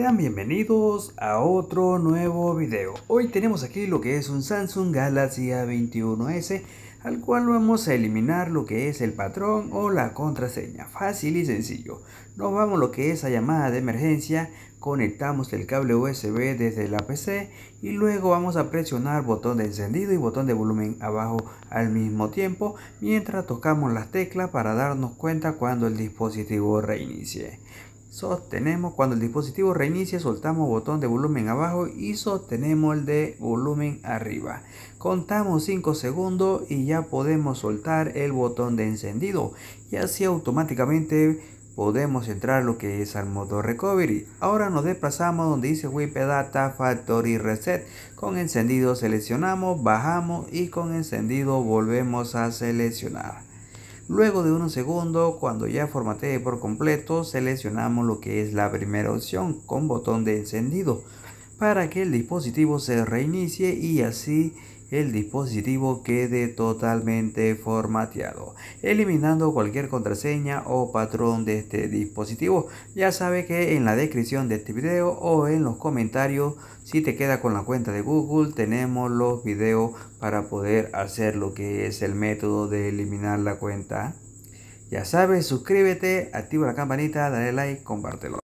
Sean bienvenidos a otro nuevo video. Hoy tenemos aquí lo que es un Samsung Galaxy A21s al cual vamos a eliminar lo que es el patrón o la contraseña. Fácil y sencillo. Nos vamos lo que es a llamada de emergencia, conectamos el cable USB desde la PC y luego vamos a presionar botón de encendido y botón de volumen abajo al mismo tiempo mientras tocamos las teclas para darnos cuenta cuando el dispositivo reinicie sostenemos cuando el dispositivo reinicia soltamos botón de volumen abajo y sostenemos el de volumen arriba contamos 5 segundos y ya podemos soltar el botón de encendido y así automáticamente podemos entrar lo que es al modo recovery ahora nos desplazamos donde dice wipe Data Factory Reset con encendido seleccionamos bajamos y con encendido volvemos a seleccionar Luego de unos segundos, cuando ya formatee por completo, seleccionamos lo que es la primera opción con botón de encendido para que el dispositivo se reinicie y así el dispositivo quede totalmente formateado, eliminando cualquier contraseña o patrón de este dispositivo. Ya sabe que en la descripción de este video o en los comentarios, si te queda con la cuenta de Google, tenemos los videos para poder hacer lo que es el método de eliminar la cuenta. Ya sabes, suscríbete, activa la campanita, dale like, compártelo.